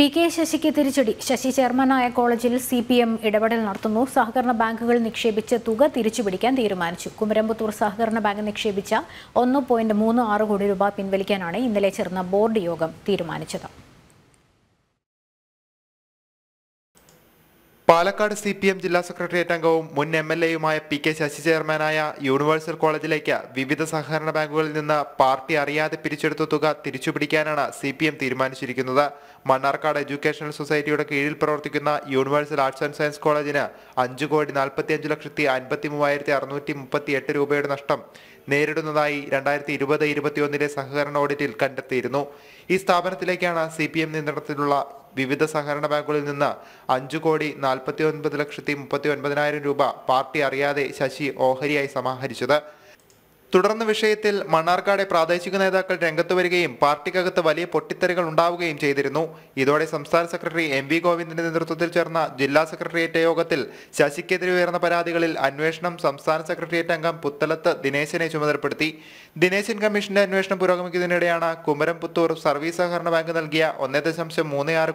P K ശശിക്ക് തിരിച്ചടി ശശി ചെയർമാനായ കോളേജിൽ സി പി എം ഇടപെടൽ നടത്തുന്നു സഹകരണ ബാങ്കുകൾ നിക്ഷേപിച്ച തുക തിരിച്ചുപിടിക്കാൻ തീരുമാനിച്ചു കുമരമ്പത്തൂർ സഹകരണ ബാങ്ക് നിക്ഷേപിച്ച ഒന്ന് പോയിന്റ് മൂന്ന് ആറ് കോടി രൂപ പിൻവലിക്കാനാണ് ഇന്നലെ ചേർന്ന ബോർഡ് യോഗം തീരുമാനിച്ചത് പാലക്കാട് സി പി എം ജില്ലാ സെക്രട്ടേറിയറ്റ് അംഗവും മുൻ എം എൽ എയുമായ പി കെ ശശി ചെയർമാനായ യൂണിവേഴ്സൽ കോളേജിലേക്ക് വിവിധ സഹകരണ ബാങ്കുകളിൽ നിന്ന് പാർട്ടി അറിയാതെ പിരിച്ചെടുത്ത തുക തിരിച്ചുപിടിക്കാനാണ് സി പി എം തീരുമാനിച്ചിരിക്കുന്നത് മണ്ണാർക്കാട് എഡ്യൂക്കേഷണൽ സൊസൈറ്റിയുടെ കീഴിൽ പ്രവർത്തിക്കുന്ന യൂണിവേഴ്സൽ ആർട്സ് ആൻഡ് സയൻസ് കോളേജിന് അഞ്ച് കോടി നാൽപ്പത്തിയഞ്ച് ലക്ഷത്തി അൻപത്തി മൂവായിരത്തി അറുന്നൂറ്റി മുപ്പത്തി എട്ട് രൂപയുടെ നഷ്ടം നേരിടുന്നതായി രണ്ടായിരത്തി ഇരുപത് ഇരുപത്തിയൊന്നിലെ സഹകരണ ഓഡിറ്റിൽ കണ്ടെത്തിയിരുന്നു ഈ സ്ഥാപനത്തിലേക്കാണ് സി പി എം നിയന്ത്രണത്തിലുള്ള വിവിധ സഹകരണ ബാങ്കുകളിൽ നിന്ന് അഞ്ചു കോടി നാൽപ്പത്തി ഒൻപത് ലക്ഷത്തി മുപ്പത്തി ഒൻപതിനായിരം രൂപ പാർട്ടി അറിയാതെ ശശി ഓഹരിയായി സമാഹരിച്ചത് തുടർന്ന് വിഷയത്തിൽ മണ്ണാർക്കാടെ പ്രാദേശിക നേതാക്കൾ രംഗത്ത് വരികയും പാർട്ടിക്കകത്ത് വലിയ പൊട്ടിത്തെറികൾ ഉണ്ടാവുകയും ചെയ്തിരുന്നു ഇതോടെ സംസ്ഥാന സെക്രട്ടറി എം വി ഗോവിന്ദിന്റെ നേതൃത്വത്തിൽ ചേർന്ന ജില്ലാ സെക്രട്ടേറിയറ്റ് യോഗത്തിൽ ശശിക്കെതിരെ ഉയർന്ന പരാതികളിൽ അന്വേഷണം സംസ്ഥാന സെക്രട്ടേറിയറ്റ് അംഗം പുത്തലത്ത് ദിനേശനെ ചുമതലപ്പെടുത്തി ദിനേശൻ കമ്മീഷന്റെ അന്വേഷണം പുരോഗമിക്കുന്നതിനിടെയാണ് കുമരം പുത്തൂർ സർവീസ് സഹകരണ ബാങ്ക് നൽകിയ ഒന്നേ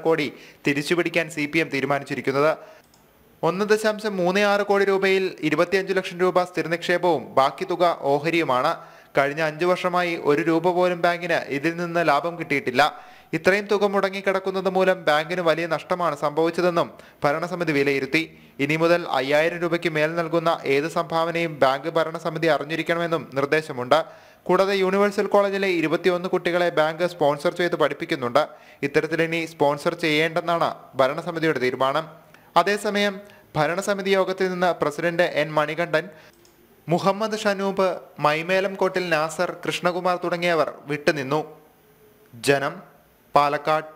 കോടി തിരിച്ചുപിടിക്കാൻ സി തീരുമാനിച്ചിരിക്കുന്നത് ഒന്ന് ദശാംശം മൂന്ന് ആറ് കോടി രൂപയിൽ ഇരുപത്തിയഞ്ച് ലക്ഷം രൂപ സ്ഥിര നിക്ഷേപവും ബാക്കി തുക ഓഹരിയുമാണ് കഴിഞ്ഞ അഞ്ചു വർഷമായി ഒരു രൂപ പോലും ബാങ്കിന് ഇതിൽ നിന്ന് ലാഭം കിട്ടിയിട്ടില്ല ഇത്രയും തുക മുടങ്ങിക്കിടക്കുന്നത് മൂലം ബാങ്കിന് വലിയ നഷ്ടമാണ് സംഭവിച്ചതെന്നും ഭരണസമിതി വിലയിരുത്തി ഇനി മുതൽ അയ്യായിരം രൂപയ്ക്ക് മേൽ നൽകുന്ന ഏത് സംഭാവനയും ബാങ്ക് ഭരണസമിതി അറിഞ്ഞിരിക്കണമെന്നും നിർദ്ദേശമുണ്ട് കൂടാതെ യൂണിവേഴ്സൽ കോളേജിലെ ഇരുപത്തിയൊന്ന് കുട്ടികളെ ബാങ്ക് സ്പോൺസർ ചെയ്ത് പഠിപ്പിക്കുന്നുണ്ട് ഇത്തരത്തിലിനി സ്പോൺസർ ചെയ്യേണ്ടെന്നാണ് ഭരണസമിതിയുടെ തീരുമാനം അതേസമയം ഭരണസമിതി യോഗത്തിൽ നിന്ന് പ്രസിഡന്റ് എൻ മണികണ്ഠൻ മുഹമ്മദ് ഷനൂബ് കോട്ടിൽ നാസർ കൃഷ്ണകുമാർ തുടങ്ങിയവർ വിട്ടുനിന്നു ജനം പാലക്കാട്